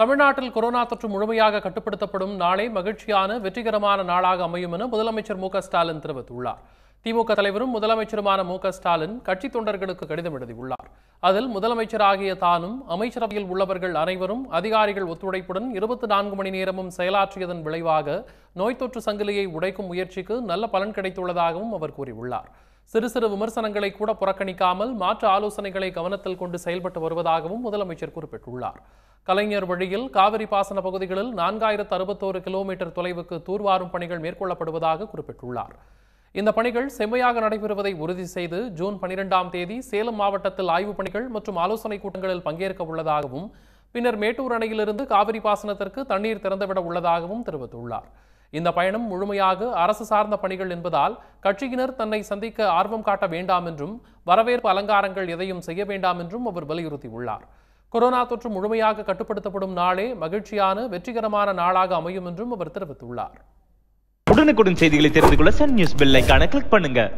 தமிழ்நாட்டில் கொரோனா தொற்று முழுமையாக கட்டுப்படுத்தப்படும் நாளை மகிழ்ச்சியான வெற்றிகரமான நாளாக அமையும் என முதலமைச்சர் மு ஸ்டாலின் தெரிவித்துள்ளார் திமுக தலைவரும் முதலமைச்சருமான மு ஸ்டாலின் கட்சி தொண்டர்களுக்கு கடிதம் எழுதியுள்ளார் அதில் முதலமைச்சராகிய தானும் அமைச்சரவையில் உள்ளவர்கள் அனைவரும் அதிகாரிகள் ஒத்துழைப்புடன் இருபத்தி நான்கு மணி நேரமும் செயலாற்றியதன் விளைவாக நோய் தொற்று சங்கிலியை உடைக்கும் முயற்சிக்கு நல்ல பலன் கிடைத்துள்ளதாகவும் அவர் கூறியுள்ளார் சிறு சிறு விமர்சனங்களை கூட புறக்கணிக்காமல் மாற்று ஆலோசனைகளை கவனத்தில் கொண்டு செயல்பட்டு வருவதாகவும் முதலமைச்சர் குறிப்பிட்டுள்ளார் கலைஞர் வழியில் காவிரி பாசன பகுதிகளில் நான்காயிரத்து அறுபத்தோரு கிலோமீட்டர் தொலைவுக்கு தூர்வாரும் பணிகள் மேற்கொள்ளப்படுவதாக குறிப்பிட்டுள்ளார் இந்த பணிகள் செம்மையாக நடைபெறுவதை உறுதி செய்து ஜூன் பனிரெண்டாம் தேதி சேலம் மாவட்டத்தில் ஆய்வுப் பணிகள் மற்றும் ஆலோசனைக் கூட்டங்களில் பங்கேற்க உள்ளதாகவும் பின்னர் மேட்டூர் அணையிலிருந்து காவிரி பாசனத்திற்கு தண்ணீர் திறந்துவிட உள்ளதாகவும் தெரிவித்துள்ளார் இந்த பயணம் முழுமையாக அரசு சார்ந்த பணிகள் என்பதால் கட்சியினர் தன்னை சந்திக்க ஆர்வம் காட்ட வேண்டாம் என்றும் வரவேற்பு அலங்காரங்கள் எதையும் செய்ய வேண்டாம் என்றும் அவர் வலியுறுத்தியுள்ளார் கொரோனா தொற்று முழுமையாக கட்டுப்படுத்தப்படும் நாளே மகிழ்ச்சியான வெற்றிகரமான நாளாக அமையும் என்றும் அவர் தெரிவித்துள்ளார் உடனுக்குடன் செய்திகளை தெரிந்து கொள்ள சன் நியூஸ் பெல் ஐக்கான கிளிக் பண்ணுங்க